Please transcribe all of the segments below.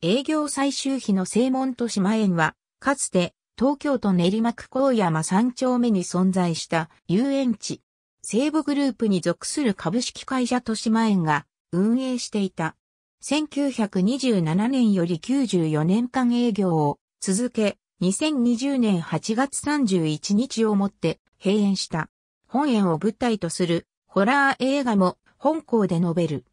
営業最終日の正門と島園は、かつて東京都練馬区高山三丁目に存在した遊園地。西武グループに属する株式会社豊島園が運営していた。1927年より94年間営業を続け、2020年8月31日をもって閉園した。本園を舞台とするホラー映画も本校で述べる。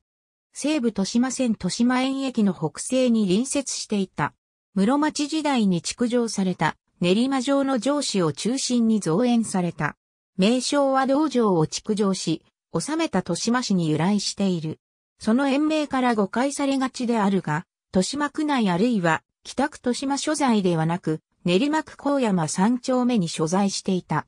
西武豊島線豊島園駅の北西に隣接していた。室町時代に築城された練馬城の城址を中心に造園された。名称は道場を築城し、治めた豊島市に由来している。その延命から誤解されがちであるが、豊島区内あるいは北区豊島所在ではなく、練馬区高山三丁目に所在していた。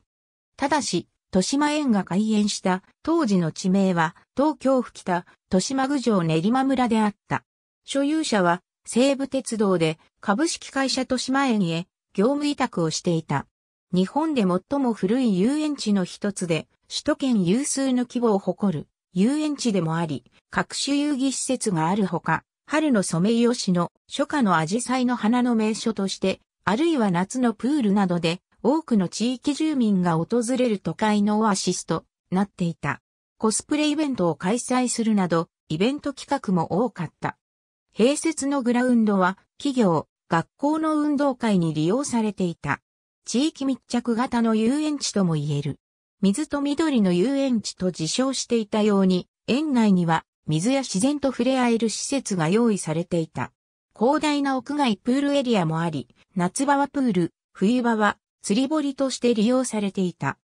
ただし、豊島園が開園した当時の地名は東京府北豊島郡上練馬村であった。所有者は西武鉄道で株式会社豊島園へ業務委託をしていた。日本で最も古い遊園地の一つで首都圏有数の規模を誇る遊園地でもあり、各種遊戯施設があるほか、春のソメイヨシノ、初夏のアジサイの花の名所として、あるいは夏のプールなどで多くの地域住民が訪れる都会のオアシスとなっていた。コスプレイベントを開催するなど、イベント企画も多かった。併設のグラウンドは、企業、学校の運動会に利用されていた。地域密着型の遊園地とも言える。水と緑の遊園地と自称していたように、園内には水や自然と触れ合える施設が用意されていた。広大な屋外プールエリアもあり、夏場はプール、冬場は釣り堀として利用されていた。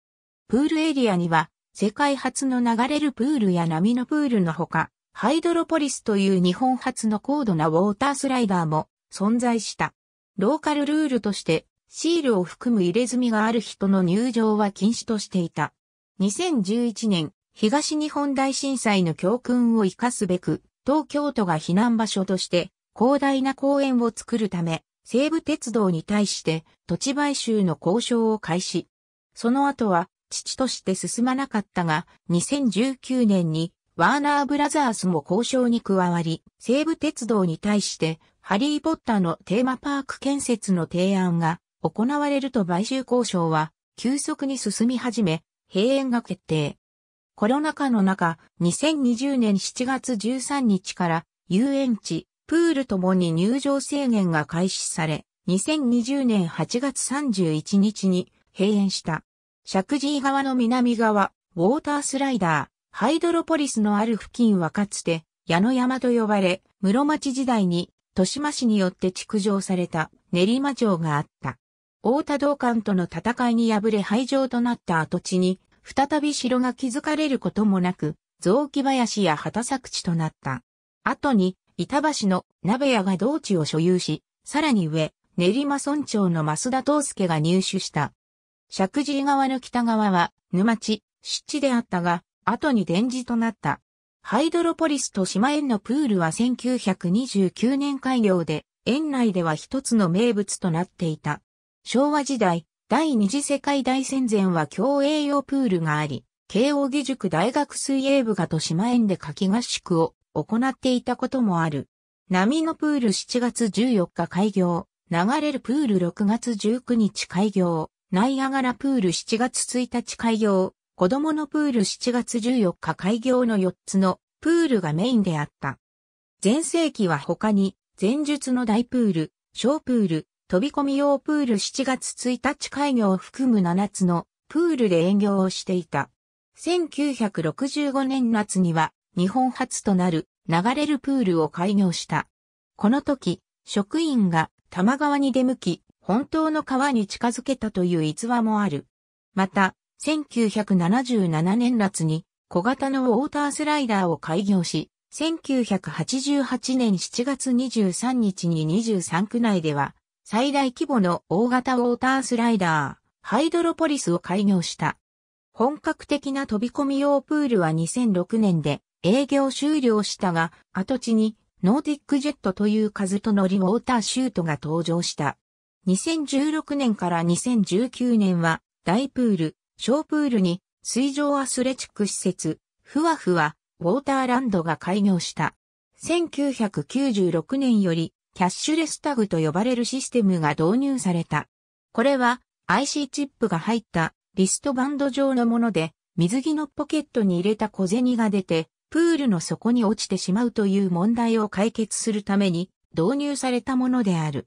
プールエリアには、世界初の流れるプールや波のプールのほか、ハイドロポリスという日本初の高度なウォータースライダーも存在した。ローカルルールとして、シールを含む入れ墨がある人の入場は禁止としていた。2011年、東日本大震災の教訓を生かすべく、東京都が避難場所として、広大な公園を作るため、西武鉄道に対して土地買収の交渉を開始。その後は父として進まなかったが、2019年にワーナーブラザースも交渉に加わり、西武鉄道に対してハリー・ポッターのテーマパーク建設の提案が行われると買収交渉は急速に進み始め、閉園が決定。コロナ禍の中、2020年7月13日から遊園地、プールともに入場制限が開始され、2020年8月31日に閉園した。石神井川の南側、ウォータースライダー、ハイドロポリスのある付近はかつて、矢野山と呼ばれ、室町時代に、豊島市によって築城された練馬城があった。大田道館との戦いに敗れ廃城となった跡地に、再び城が築かれることもなく、雑木林や畑作地となった。後に、板橋の鍋屋が道地を所有し、さらに上、練馬村長の増田東介が入手した。石神井川の北側は、沼地、湿地であったが、後に電磁となった。ハイドロポリスと島園のプールは1929年開業で、園内では一つの名物となっていた。昭和時代、第二次世界大戦前は共栄用プールがあり、慶応義塾大学水泳部がと島園で夏季合宿を行っていたこともある。波のプール7月14日開業、流れるプール6月19日開業、ナイアガラプール7月1日開業、子供のプール7月14日開業の4つのプールがメインであった。前世紀は他に、前述の大プール、小プール、飛び込み用プール7月1日開業を含む7つのプールで営業をしていた。1965年夏には日本初となる流れるプールを開業した。この時、職員が多摩川に出向き、本当の川に近づけたという逸話もある。また、1977年夏に小型のウォータースライダーを開業し、1988年7月23日に23区内では、最大規模の大型ウォータースライダー、ハイドロポリスを開業した。本格的な飛び込み用プールは2006年で、営業終了したが、跡地にノーティックジェットという数と乗りウォーターシュートが登場した。2016年から2019年は、大プール、小プールに、水上アスレチック施設、ふわふわ、ウォーターランドが開業した。1996年より、キャッシュレスタグと呼ばれるシステムが導入された。これは、IC チップが入ったリストバンド状のもので、水着のポケットに入れた小銭が出て、プールの底に落ちてしまうという問題を解決するために導入されたものである。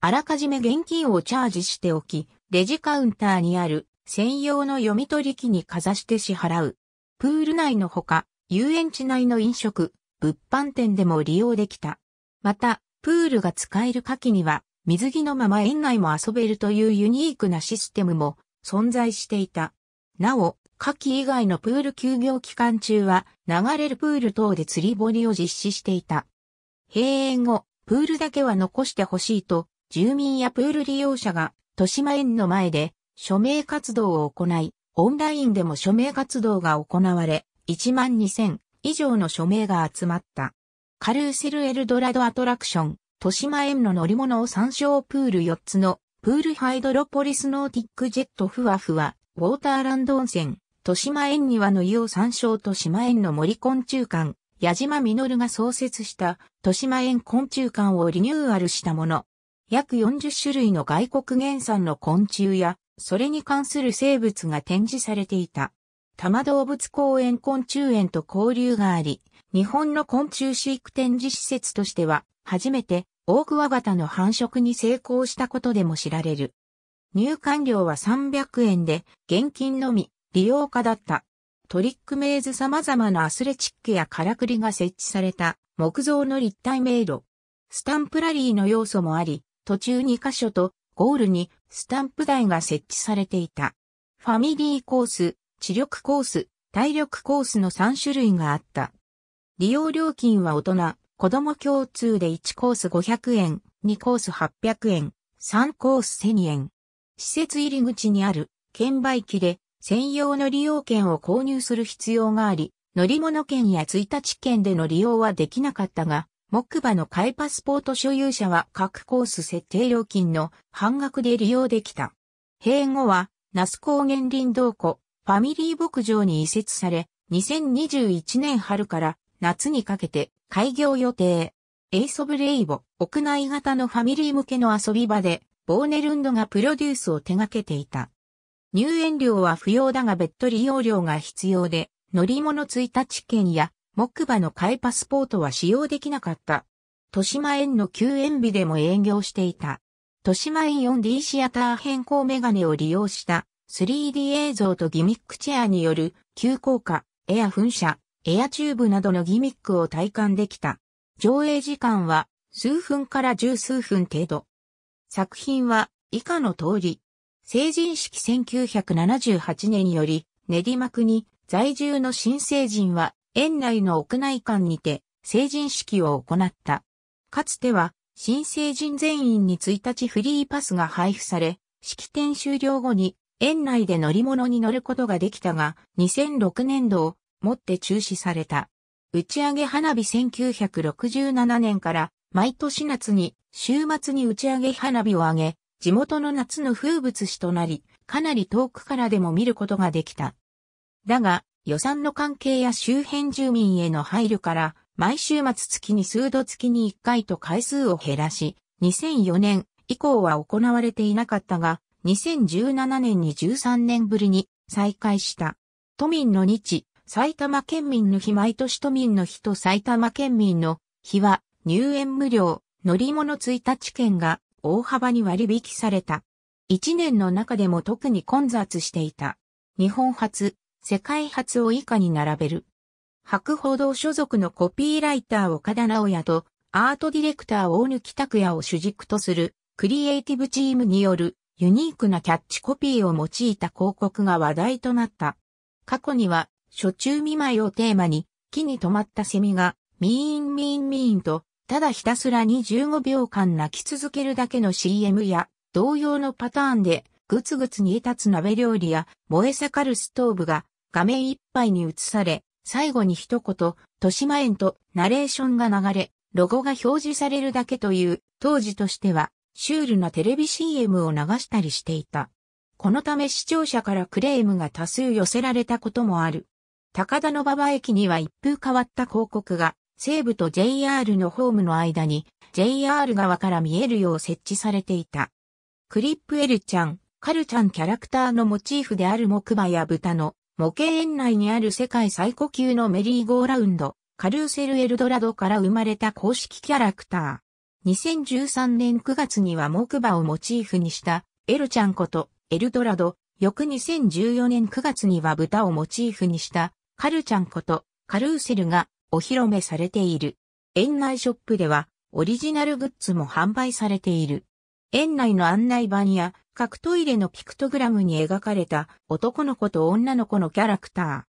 あらかじめ現金をチャージしておき、レジカウンターにある専用の読み取り機にかざして支払う。プール内のほか、遊園地内の飲食、物販店でも利用できた。また、プールが使える下記には、水着のまま園内も遊べるというユニークなシステムも存在していた。なお、夏季以外のプール休業期間中は流れるプール等で釣り堀を実施していた。閉園後、プールだけは残してほしいと、住民やプール利用者が、豊島園の前で署名活動を行い、オンラインでも署名活動が行われ、1万2000以上の署名が集まった。カルーセルエルドラドアトラクション、豊島園の乗り物を参照プール4つの、プールハイドロポリスノーティックジェットふわふわ、ウォーターランド温泉、豊島園庭の湯を参照豊島園の森昆虫館、矢島実が創設した豊島園昆虫館をリニューアルしたもの。約40種類の外国原産の昆虫や、それに関する生物が展示されていた。多摩動物公園昆虫園と交流があり、日本の昆虫飼育展示施設としては、初めて大クワガタの繁殖に成功したことでも知られる。入館料は300円で、現金のみ。利用家だった。トリックメイズ様々なアスレチックやカラクリが設置された木造の立体迷路。スタンプラリーの要素もあり、途中2カ所とゴールにスタンプ台が設置されていた。ファミリーコース、知力コース、体力コースの3種類があった。利用料金は大人、子供共通で1コース500円、2コース800円、3コース1000円。施設入り口にある券売機で専用の利用券を購入する必要があり、乗り物券や1日券での利用はできなかったが、木馬の買いパスポート所有者は各コース設定料金の半額で利用できた。閉後は、那須高原林道湖、ファミリー牧場に移設され、2021年春から夏にかけて開業予定。エイソブレイボ、屋内型のファミリー向けの遊び場で、ボーネルンドがプロデュースを手掛けていた。入園料は不要だが別途利用料が必要で、乗り物いた日券や木馬の買いパスポートは使用できなかった。豊島園の休園日でも営業していた。豊島園 4D シアター変更メガネを利用した 3D 映像とギミックチェアによる急降下、エア噴射、エアチューブなどのギミックを体感できた。上映時間は数分から十数分程度。作品は以下の通り、成人式1978年により、練馬区に在住の新成人は園内の屋内館にて成人式を行った。かつては新成人全員に1日フリーパスが配布され、式典終了後に園内で乗り物に乗ることができたが、2006年度をもって中止された。打ち上げ花火1967年から毎年夏に週末に打ち上げ花火を上げ、地元の夏の風物詩となり、かなり遠くからでも見ることができた。だが、予算の関係や周辺住民への配慮から、毎週末月に数度月に1回と回数を減らし、2004年以降は行われていなかったが、2017年に13年ぶりに再開した。都民の日、埼玉県民の日毎年都民の日と埼玉県民の日は入園無料、乗り物1日券が大幅に割引された。一年の中でも特に混雑していた。日本初、世界初を以下に並べる。博報堂所属のコピーライター岡田直也とアートディレクター大貫拓也を主軸とするクリエイティブチームによるユニークなキャッチコピーを用いた広告が話題となった。過去には、初中見舞いをテーマに、木に止まったセミが、ミーンミーンミーンとただひたすらに15秒間泣き続けるだけの CM や、同様のパターンで、ぐつぐつ煮立つ鍋料理や、燃え盛るストーブが、画面いっぱいに映され、最後に一言、豊島園とナレーションが流れ、ロゴが表示されるだけという、当時としては、シュールなテレビ CM を流したりしていた。このため視聴者からクレームが多数寄せられたこともある。高田の馬場駅には一風変わった広告が西部と JR のホームの間に JR 側から見えるよう設置されていた。クリップエルちゃん、カルちゃんキャラクターのモチーフである木馬や豚の模型園内にある世界最古級のメリーゴーラウンド、カルーセルエルドラドから生まれた公式キャラクター。2013年9月には木馬をモチーフにしたエルちゃんことエルドラド、翌2014年9月には豚をモチーフにしたカルちゃんことカルーセルがお披露目されている。園内ショップではオリジナルグッズも販売されている。園内の案内板や各トイレのピクトグラムに描かれた男の子と女の子のキャラクタ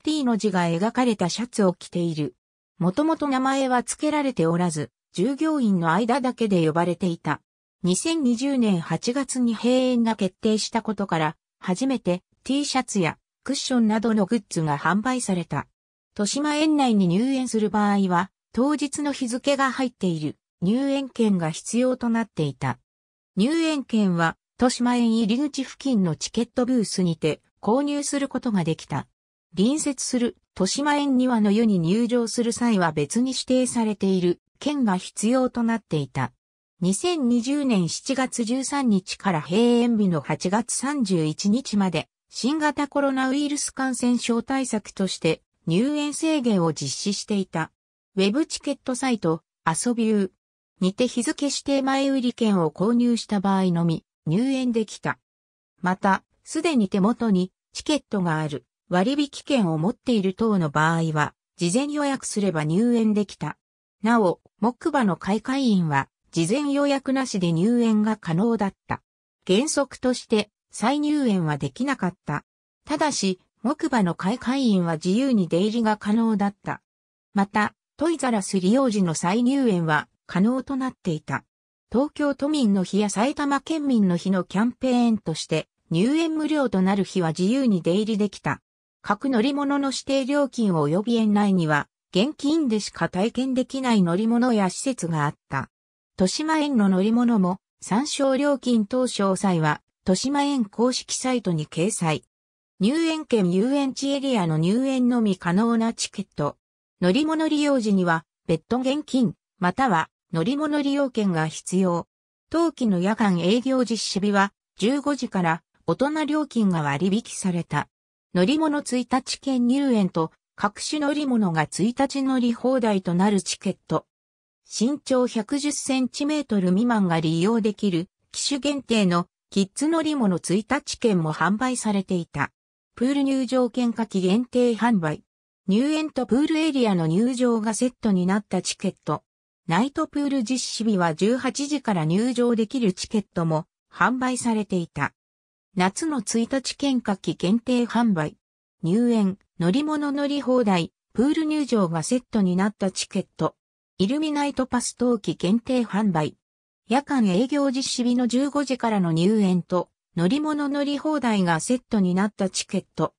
ー。T の字が描かれたシャツを着ている。もともと名前は付けられておらず、従業員の間だけで呼ばれていた。2020年8月に閉園が決定したことから、初めて T シャツやクッションなどのグッズが販売された。豊島園内に入園する場合は、当日の日付が入っている入園券が必要となっていた。入園券は、豊島園入り口付近のチケットブースにて購入することができた。隣接する豊島園庭の湯に入場する際は別に指定されている券が必要となっていた。2020年7月13日から閉園日の8月31日まで新型コロナウイルス感染症対策として入園制限を実施していた。ウェブチケットサイト、遊びー。にて日付指定前売り券を購入した場合のみ入園できた。また、すでに手元にチケットがある割引券を持っている等の場合は、事前予約すれば入園できた。なお、木馬の開会員は、事前予約なしで入園が可能だった。原則として、再入園はできなかった。ただし、木馬の開会員は自由に出入りが可能だった。また、トイザラス利用時の再入園は可能となっていた。東京都民の日や埼玉県民の日のキャンペーンとして、入園無料となる日は自由に出入りできた。各乗り物の指定料金及び園内には、現金でしか体験できない乗り物や施設があった。豊島園の乗り物も、参照料金等詳細は、豊島園公式サイトに掲載。入園券遊園地エリアの入園のみ可能なチケット。乗り物利用時には、別途現金、または乗り物利用券が必要。当期の夜間営業実施日は、15時から大人料金が割引された。乗り物1日券入園と、各種乗り物が1日乗り放題となるチケット。身長110センチメートル未満が利用できる、機種限定のキッズ乗り物1日券も販売されていた。プール入場券下記限定販売。入園とプールエリアの入場がセットになったチケット。ナイトプール実施日は18時から入場できるチケットも販売されていた。夏の1日券下記限定販売。入園、乗り物乗り放題、プール入場がセットになったチケット。イルミナイトパス冬季限定販売。夜間営業実施日の15時からの入園と、乗り物乗り放題がセットになったチケット。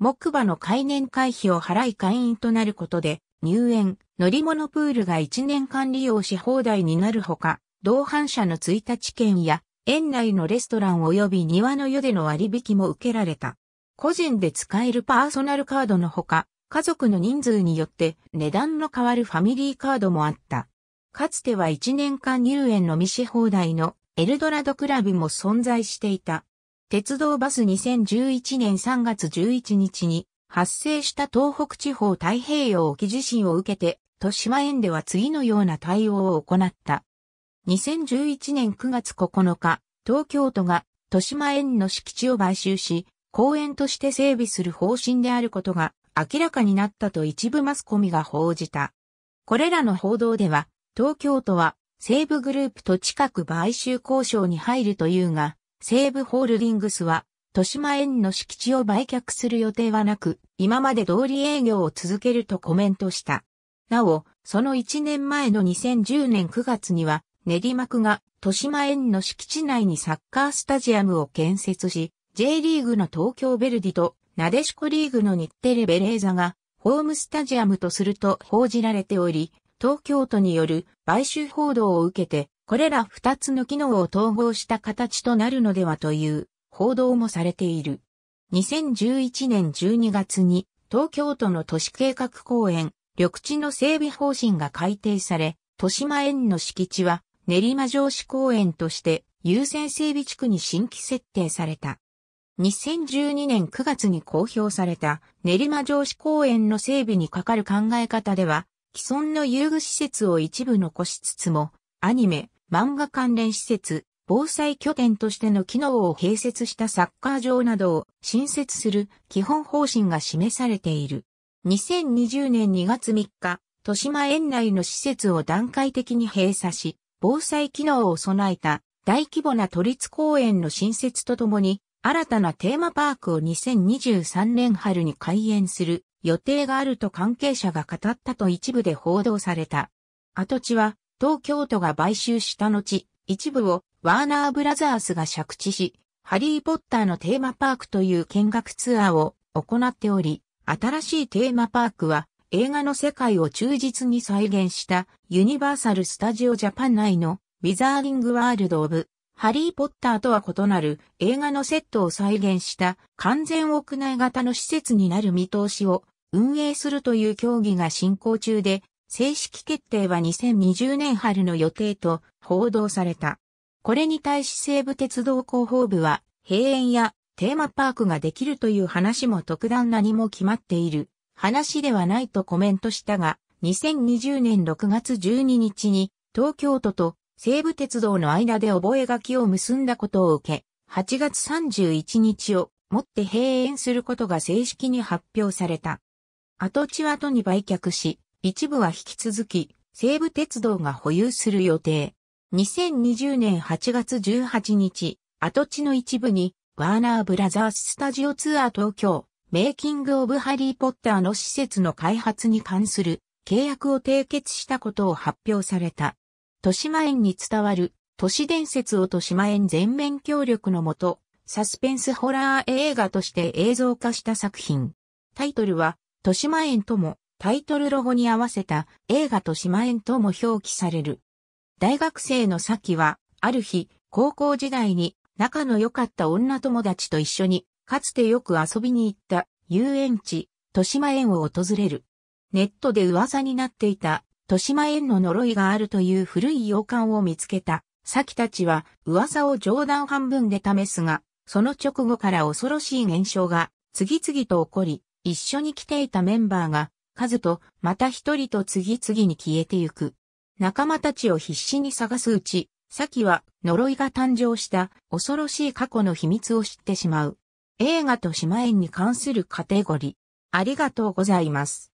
木馬の開年会費を払い会員となることで、入園、乗り物プールが1年間利用し放題になるほか、同伴者の1日券や、園内のレストラン及び庭の湯での割引も受けられた。個人で使えるパーソナルカードのほか、家族の人数によって値段の変わるファミリーカードもあった。かつては1年間入園の未し放題のエルドラドクラブも存在していた。鉄道バス2011年3月11日に発生した東北地方太平洋沖地震を受けて、豊島園では次のような対応を行った。2011年9月9日、東京都が豊島園の敷地を買収し、公園として整備する方針であることが明らかになったと一部マスコミが報じた。これらの報道では、東京都は西武グループと近く買収交渉に入るというが、西武ホールディングスは、豊島園の敷地を売却する予定はなく、今まで通り営業を続けるとコメントした。なお、その1年前の2010年9月には、練馬区が豊島園の敷地内にサッカースタジアムを建設し、J リーグの東京ベルディと、なでしこリーグの日テレベレーザが、ホームスタジアムとすると報じられており、東京都による買収報道を受けて、これら2つの機能を統合した形となるのではという報道もされている。2011年12月に東京都の都市計画公園、緑地の整備方針が改定され、豊島園の敷地は練馬城市公園として優先整備地区に新規設定された。2012年9月に公表された練馬城市公園の整備にかかる考え方では、既存の遊具施設を一部残しつつも、アニメ、漫画関連施設、防災拠点としての機能を併設したサッカー場などを新設する基本方針が示されている。2020年2月3日、豊島園内の施設を段階的に閉鎖し、防災機能を備えた大規模な都立公園の新設とともに、新たなテーマパークを2023年春に開園する予定があると関係者が語ったと一部で報道された。跡地は東京都が買収した後、一部をワーナーブラザースが借地し、ハリーポッターのテーマパークという見学ツアーを行っており、新しいテーマパークは映画の世界を忠実に再現したユニバーサル・スタジオ・ジャパン内のウィザーリング・ワールド・オブ・ハリー・ポッターとは異なる映画のセットを再現した完全屋内型の施設になる見通しを運営するという協議が進行中で、正式決定は2020年春の予定と報道された。これに対し西武鉄道広報部は、閉園やテーマパークができるという話も特段何も決まっている話ではないとコメントしたが、2020年6月12日に東京都と西武鉄道の間で覚書を結んだことを受け、8月31日をもって閉園することが正式に発表された。跡地は都に売却し、一部は引き続き、西武鉄道が保有する予定。2020年8月18日、跡地の一部に、ワーナーブラザーススタジオツアー東京、メイキングオブハリーポッターの施設の開発に関する契約を締結したことを発表された。豊島園に伝わる都市伝説を豊島園全面協力のもと、サスペンスホラー映画として映像化した作品。タイトルは、豊島園ともタイトルロゴに合わせた映画豊島園とも表記される。大学生の先は、ある日、高校時代に仲の良かった女友達と一緒に、かつてよく遊びに行った遊園地、豊島園を訪れる。ネットで噂になっていた、豊島園の呪いがあるという古い洋館を見つけた。先たちは噂を冗談半分で試すが、その直後から恐ろしい現象が次々と起こり、一緒に来ていたメンバーが、数とまた一人と次々に消えてゆく。仲間たちを必死に探すうち、サキは呪いが誕生した恐ろしい過去の秘密を知ってしまう。映画と島園に関するカテゴリー。ありがとうございます。